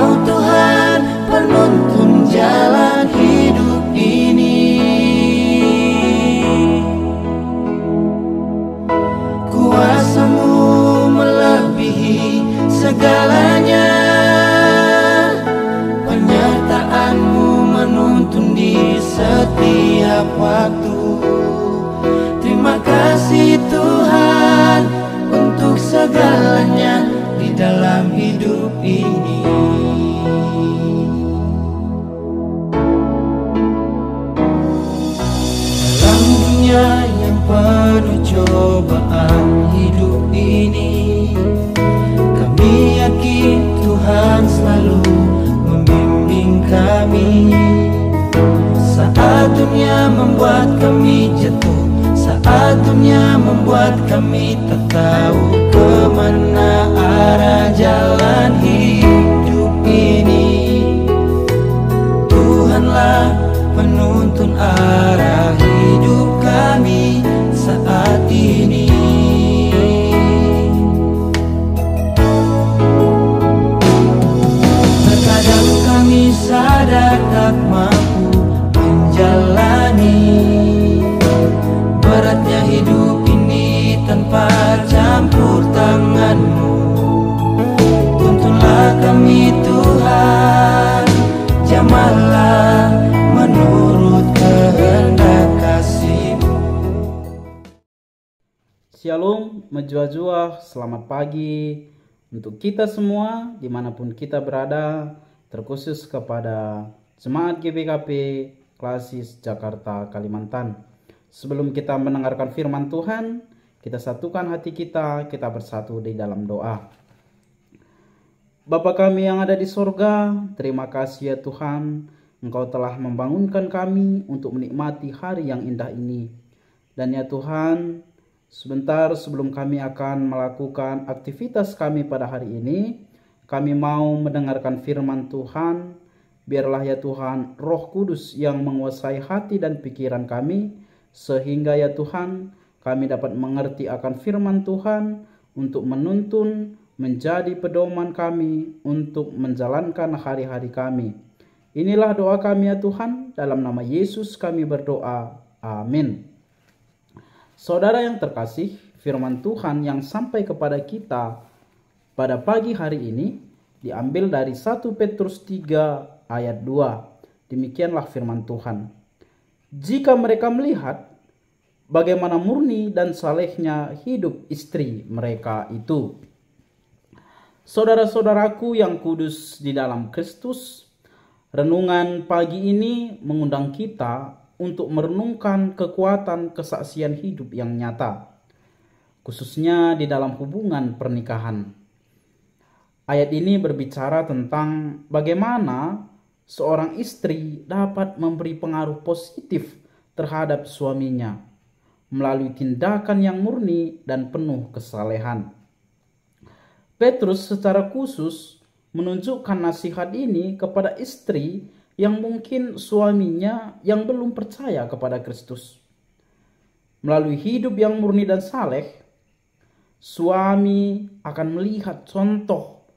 Engkau Tuhan penuntun jalan hidup ini Kuasamu melebihi segalanya Penyertaanmu menuntun di setiap waktu Terima kasih Tuhan untuk segalanya di dalam hidup ini. Tuhan selalu membimbing kami Saat dunia membuat kami jatuh Saat dunia membuat kami tak tahu kemana arah jalan hidup berjuah-juah, selamat pagi untuk kita semua dimanapun kita berada, terkhusus kepada jemaat GPKP Klasis Jakarta Kalimantan. Sebelum kita mendengarkan firman Tuhan, kita satukan hati kita, kita bersatu di dalam doa. Bapa kami yang ada di sorga, terima kasih ya Tuhan, Engkau telah membangunkan kami untuk menikmati hari yang indah ini. Dan ya Tuhan, Sebentar sebelum kami akan melakukan aktivitas kami pada hari ini, kami mau mendengarkan firman Tuhan. Biarlah ya Tuhan, Roh Kudus yang menguasai hati dan pikiran kami, sehingga ya Tuhan, kami dapat mengerti akan firman Tuhan untuk menuntun menjadi pedoman kami untuk menjalankan hari-hari kami. Inilah doa kami ya Tuhan, dalam nama Yesus kami berdoa. Amin. Saudara yang terkasih, firman Tuhan yang sampai kepada kita pada pagi hari ini diambil dari 1 Petrus 3 ayat 2. Demikianlah firman Tuhan. Jika mereka melihat bagaimana murni dan salehnya hidup istri mereka itu. Saudara-saudaraku yang kudus di dalam Kristus, renungan pagi ini mengundang kita untuk merenungkan kekuatan kesaksian hidup yang nyata, khususnya di dalam hubungan pernikahan. Ayat ini berbicara tentang bagaimana seorang istri dapat memberi pengaruh positif terhadap suaminya melalui tindakan yang murni dan penuh kesalehan. Petrus secara khusus menunjukkan nasihat ini kepada istri yang mungkin suaminya yang belum percaya kepada Kristus. Melalui hidup yang murni dan saleh, suami akan melihat contoh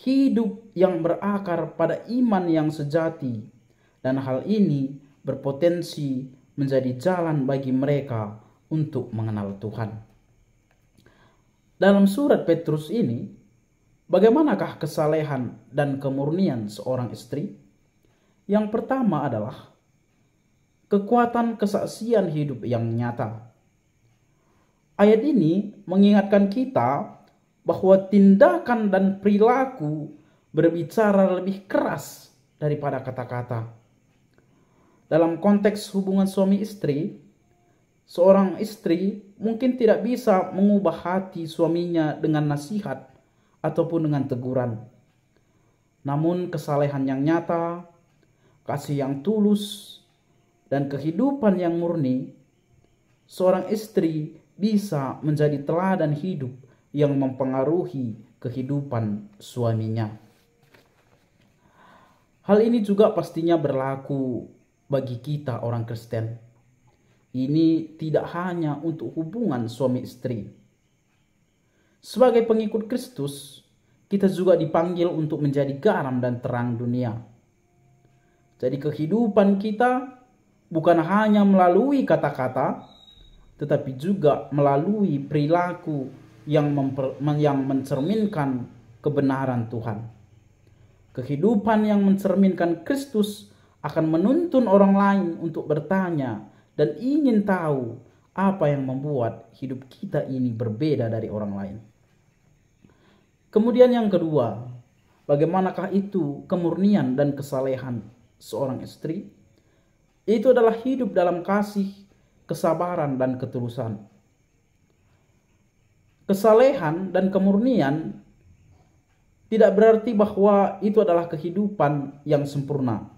hidup yang berakar pada iman yang sejati, dan hal ini berpotensi menjadi jalan bagi mereka untuk mengenal Tuhan. Dalam surat Petrus ini, bagaimanakah kesalehan dan kemurnian seorang istri? Yang pertama adalah kekuatan kesaksian hidup yang nyata. Ayat ini mengingatkan kita bahwa tindakan dan perilaku berbicara lebih keras daripada kata-kata. Dalam konteks hubungan suami istri, seorang istri mungkin tidak bisa mengubah hati suaminya dengan nasihat ataupun dengan teguran. Namun, kesalehan yang nyata kasih yang tulus, dan kehidupan yang murni, seorang istri bisa menjadi teladan hidup yang mempengaruhi kehidupan suaminya. Hal ini juga pastinya berlaku bagi kita orang Kristen. Ini tidak hanya untuk hubungan suami istri. Sebagai pengikut Kristus, kita juga dipanggil untuk menjadi garam dan terang dunia jadi kehidupan kita bukan hanya melalui kata-kata, tetapi juga melalui perilaku yang, memper, yang mencerminkan kebenaran Tuhan. Kehidupan yang mencerminkan Kristus akan menuntun orang lain untuk bertanya dan ingin tahu apa yang membuat hidup kita ini berbeda dari orang lain. Kemudian yang kedua, bagaimanakah itu kemurnian dan kesalehan seorang istri itu adalah hidup dalam kasih, kesabaran, dan ketulusan. Kesalehan dan kemurnian tidak berarti bahwa itu adalah kehidupan yang sempurna,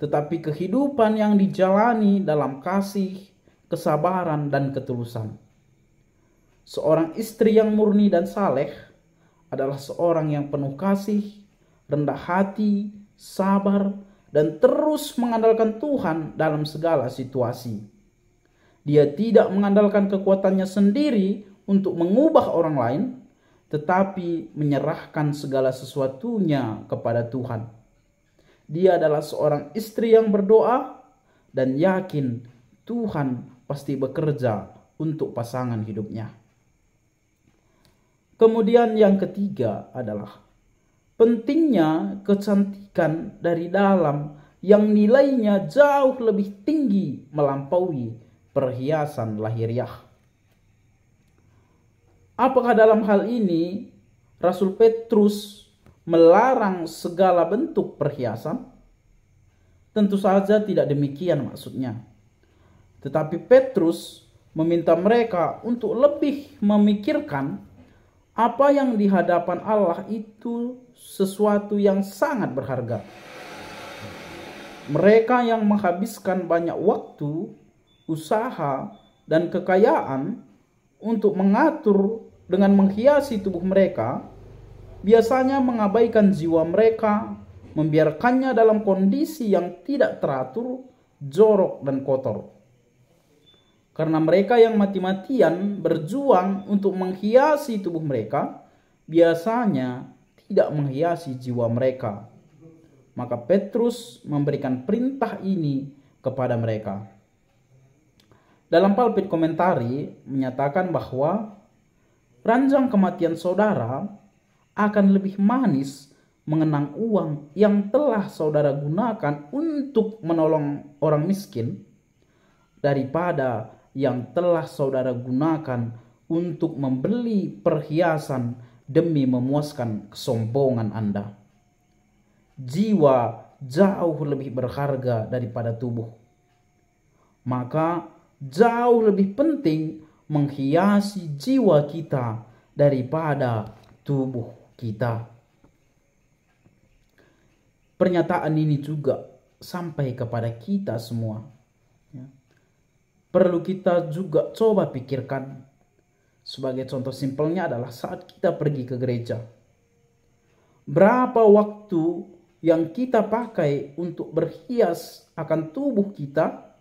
tetapi kehidupan yang dijalani dalam kasih, kesabaran, dan ketulusan. Seorang istri yang murni dan saleh adalah seorang yang penuh kasih, rendah hati, sabar, dan terus mengandalkan Tuhan dalam segala situasi. Dia tidak mengandalkan kekuatannya sendiri untuk mengubah orang lain, tetapi menyerahkan segala sesuatunya kepada Tuhan. Dia adalah seorang istri yang berdoa dan yakin Tuhan pasti bekerja untuk pasangan hidupnya. Kemudian, yang ketiga adalah Pentingnya kecantikan dari dalam yang nilainya jauh lebih tinggi melampaui perhiasan lahiriah. Apakah dalam hal ini Rasul Petrus melarang segala bentuk perhiasan? Tentu saja tidak demikian maksudnya. Tetapi Petrus meminta mereka untuk lebih memikirkan apa yang di Allah itu sesuatu yang sangat berharga. Mereka yang menghabiskan banyak waktu, usaha, dan kekayaan untuk mengatur dengan menghiasi tubuh mereka, biasanya mengabaikan jiwa mereka, membiarkannya dalam kondisi yang tidak teratur, jorok, dan kotor. Karena mereka yang mati-matian berjuang untuk menghiasi tubuh mereka, biasanya tidak menghiasi jiwa mereka. Maka Petrus memberikan perintah ini kepada mereka. Dalam Palpit komentari menyatakan bahwa ranjang kematian saudara akan lebih manis mengenang uang yang telah saudara gunakan untuk menolong orang miskin daripada yang telah saudara gunakan untuk membeli perhiasan demi memuaskan kesombongan Anda. Jiwa jauh lebih berharga daripada tubuh. Maka jauh lebih penting menghiasi jiwa kita daripada tubuh kita. Pernyataan ini juga sampai kepada kita semua perlu kita juga coba pikirkan. Sebagai contoh simpelnya adalah saat kita pergi ke gereja. Berapa waktu yang kita pakai untuk berhias akan tubuh kita?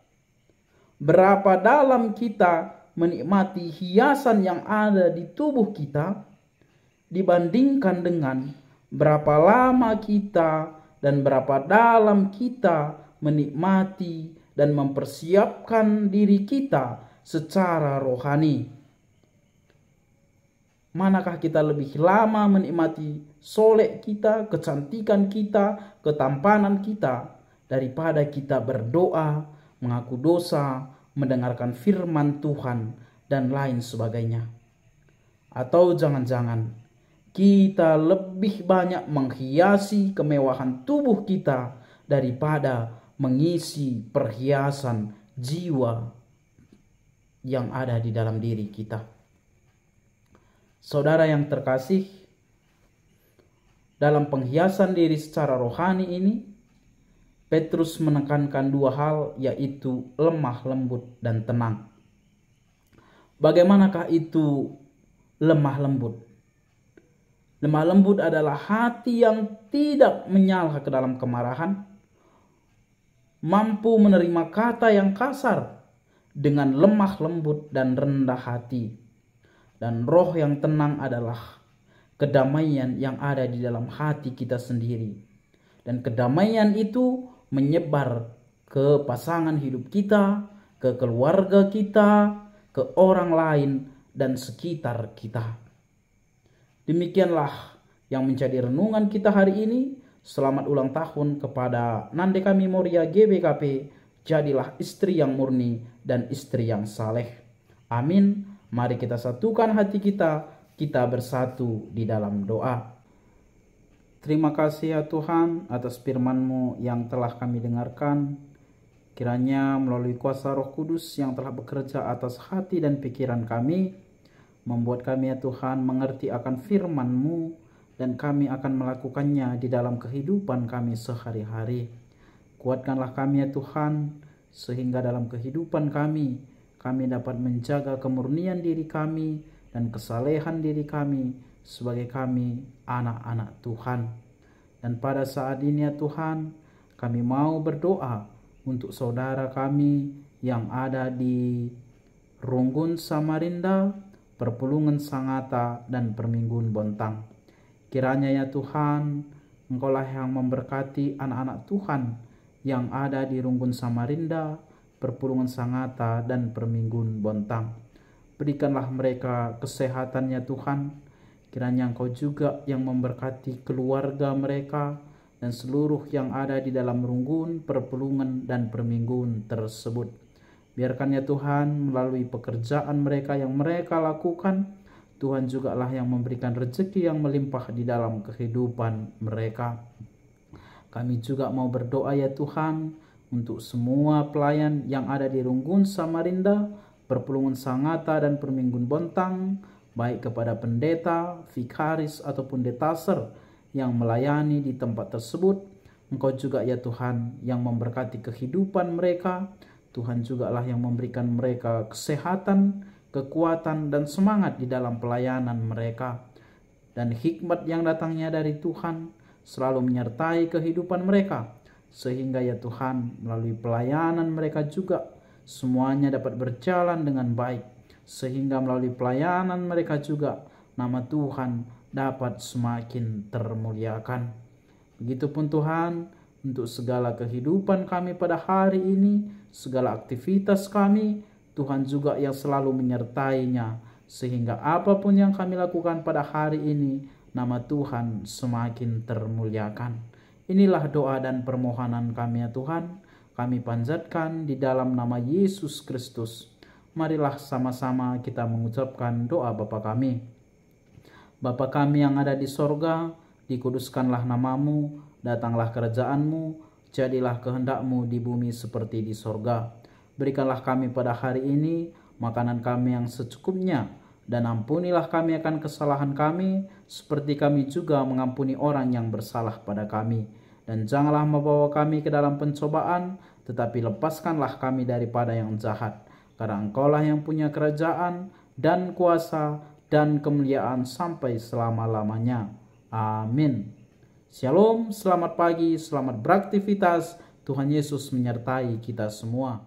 Berapa dalam kita menikmati hiasan yang ada di tubuh kita dibandingkan dengan berapa lama kita dan berapa dalam kita menikmati dan mempersiapkan diri kita secara rohani. Manakah kita lebih lama menikmati solek kita, kecantikan kita, ketampanan kita, daripada kita berdoa, mengaku dosa, mendengarkan firman Tuhan, dan lain sebagainya? Atau jangan-jangan kita lebih banyak menghiasi kemewahan tubuh kita daripada mengisi perhiasan jiwa yang ada di dalam diri kita. Saudara yang terkasih, dalam penghiasan diri secara rohani ini, Petrus menekankan dua hal, yaitu lemah lembut dan tenang. Bagaimanakah itu lemah lembut? Lemah lembut adalah hati yang tidak menyala ke dalam kemarahan, mampu menerima kata yang kasar dengan lemah lembut dan rendah hati. Dan roh yang tenang adalah kedamaian yang ada di dalam hati kita sendiri. Dan kedamaian itu menyebar ke pasangan hidup kita, ke keluarga kita, ke orang lain, dan sekitar kita. Demikianlah yang menjadi renungan kita hari ini selamat ulang tahun kepada Nande kami Moria GBKP, jadilah istri yang murni dan istri yang saleh. Amin. Mari kita satukan hati kita, kita bersatu di dalam doa. Terima kasih ya Tuhan atas firman-Mu yang telah kami dengarkan. Kiranya melalui kuasa roh kudus yang telah bekerja atas hati dan pikiran kami, membuat kami ya Tuhan mengerti akan firman-Mu, dan kami akan melakukannya di dalam kehidupan kami sehari-hari. Kuatkanlah kami ya Tuhan, sehingga dalam kehidupan kami, kami dapat menjaga kemurnian diri kami dan kesalehan diri kami sebagai kami anak-anak Tuhan. Dan pada saat ini ya Tuhan, kami mau berdoa untuk saudara kami yang ada di Runggun Samarinda, Perpulungan Sangata, dan Perminggun Bontang. Kiranya ya Tuhan, Engkaulah yang memberkati anak-anak Tuhan yang ada di Runggun Samarinda, Perpulungan Sangata, dan Perminggun Bontang. Berikanlah mereka kesehatannya Tuhan, kiranya Engkau juga yang memberkati keluarga mereka dan seluruh yang ada di dalam Runggun, Perpulungan, dan Perminggun tersebut. Biarkan ya Tuhan melalui pekerjaan mereka yang mereka lakukan, Tuhan juga lah yang memberikan rezeki yang melimpah di dalam kehidupan mereka. Kami juga mau berdoa ya Tuhan untuk semua pelayan yang ada di Runggun Samarinda, Perpulungan Sangata dan Perminggun Bontang, baik kepada pendeta, vikaris ataupun detaser yang melayani di tempat tersebut. Engkau juga ya Tuhan yang memberkati kehidupan mereka, Tuhan juga lah yang memberikan mereka kesehatan, kekuatan dan semangat di dalam pelayanan mereka dan hikmat yang datangnya dari Tuhan selalu menyertai kehidupan mereka sehingga ya Tuhan melalui pelayanan mereka juga semuanya dapat berjalan dengan baik sehingga melalui pelayanan mereka juga nama Tuhan dapat semakin termuliakan begitupun Tuhan untuk segala kehidupan kami pada hari ini segala aktivitas kami Tuhan juga yang selalu menyertainya, sehingga apapun yang kami lakukan pada hari ini, nama Tuhan semakin termuliakan. Inilah doa dan permohonan kami ya Tuhan, kami panjatkan di dalam nama Yesus Kristus. Marilah sama-sama kita mengucapkan doa Bapa kami. Bapa kami yang ada di sorga, dikuduskanlah namamu, datanglah kerajaanmu, jadilah kehendakmu di bumi seperti di sorga. Berikanlah kami pada hari ini makanan kami yang secukupnya, dan ampunilah kami akan kesalahan kami, seperti kami juga mengampuni orang yang bersalah pada kami. Dan janganlah membawa kami ke dalam pencobaan, tetapi lepaskanlah kami daripada yang jahat. Karena engkaulah yang punya kerajaan dan kuasa dan kemuliaan sampai selama-lamanya. Amin. Shalom, selamat pagi, selamat beraktivitas. Tuhan Yesus menyertai kita semua.